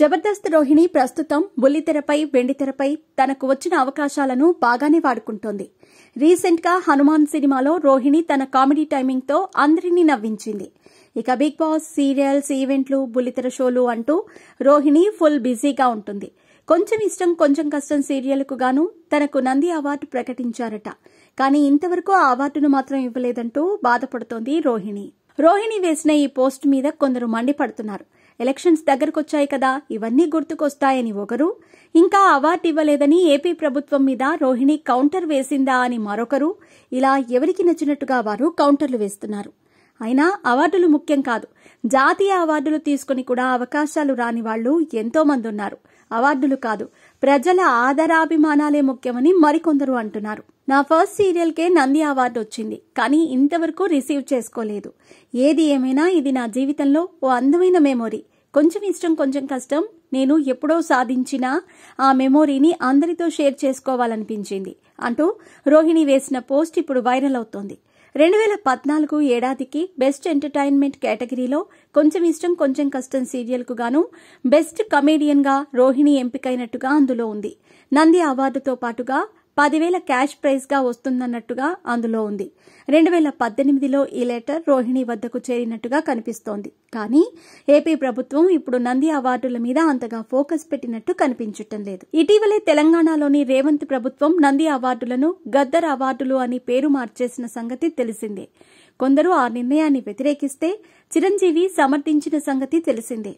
జబర్దస్త్ రోహిణి ప్రస్తుతం బుల్లితెరపై వెండితెరపై తనకు వచ్చిన అవకాశాలను బాగానే వాడుకుంటోంది రీసెంట్గా హనుమాన్ సినిమాలో రోహిణి తన కామెడీ టైమింగ్తో అందరినీ నవ్వించింది ఇక బిగ్ బాస్ సీరియల్స్ ఈవెంట్లు బుల్లితెర షోలు అంటూ రోహిణి ఫుల్ బిజీగా ఉంటుంది కొంచెం ఇష్టం కొంచెం కష్టం సీరియల్కు గాను తనకు నంది అవార్డు ప్రకటించారట కానీ ఇంతవరకు ఆ అవార్డును మాత్రం ఇవ్వలేదంటూ బాధపడుతోంది రోహిణి రోహిణి వేసిన ఈ పోస్ట్ మీద కొందరు మండిపడుతున్నారు ఎలక్షన్స్ దగ్గరకొచ్చాయి కదా ఇవన్నీ గుర్తుకొస్తాయని ఒకరు ఇంకా అవార్డు ఇవ్వలేదని ఏపీ ప్రభుత్వం మీద రోహిణి కౌంటర్ వేసిందా అని మరొకరు ఇలా ఎవరికి నచ్చినట్టుగా వారు కౌంటర్లు వేస్తున్నారు అయినా అవార్డులు ముఖ్యం కాదు జాతీయ అవార్డులు తీసుకుని కూడా అవకాశాలు రాని వాళ్ళు ఎంతో మంది ఉన్నారు అవార్డులు కాదు ప్రజల ఆదరాభిమానాలే ముఖ్యమని మరికొందరు అంటున్నారు నా ఫస్ట్ సీరియల్కే నంది అవార్డు వచ్చింది కానీ ఇంతవరకు రిసీవ్ చేసుకోలేదు ఏది ఏమైనా ఇది నా జీవితంలో ఓ అందమైన మెమొరీ కొంచెం ఇష్టం కొంచెం కష్టం నేను ఎప్పుడో సాధించిన ఆ మెమొరీని అందరితో షేర్ చేసుకోవాలనిపించింది అంటూ రోహిణి వేసిన పోస్ట్ ఇప్పుడు వైరల్ అవుతోంది రెండు వేల పద్నాలుగు ఏడాదికి బెస్ట్ ఎంటర్టైన్మెంట్ కేటగిరీలో కొంచెం ఇష్టం కొంచెం కష్టం సీరియల్కు గాను బెస్ట్ కమేడియన్గా రోహిణి ఎంపికైనట్టుగా అందులో ఉంది నంది అవార్డుతో పాటుగా పదివేల క్యాష్ ప్రైజ్గా వస్తుందన్నట్టుగా అందులో ఉంది రెండు వేల పద్దెనిమిదిలో ఈ లెటర్ రోహిణి వద్దకు చేరినట్టుగా కనిపిస్తోంది కానీ ఏపీ ప్రభుత్వం ఇప్పుడు నంది అవార్డుల మీద అంతగా ఫోకస్ పెట్టినట్టు కనిపించటం లేదు ఇటీవలే తెలంగాణలోని రేవంత్ ప్రభుత్వం నంది అవార్డులను గద్దర్ అవార్డులు అని పేరు మార్చేసిన సంగతి తెలిసిందే కొందరు ఆ నిర్ణయాన్ని వ్యతిరేకిస్తే చిరంజీవి సమర్థించిన సంగతి తెలిసిందే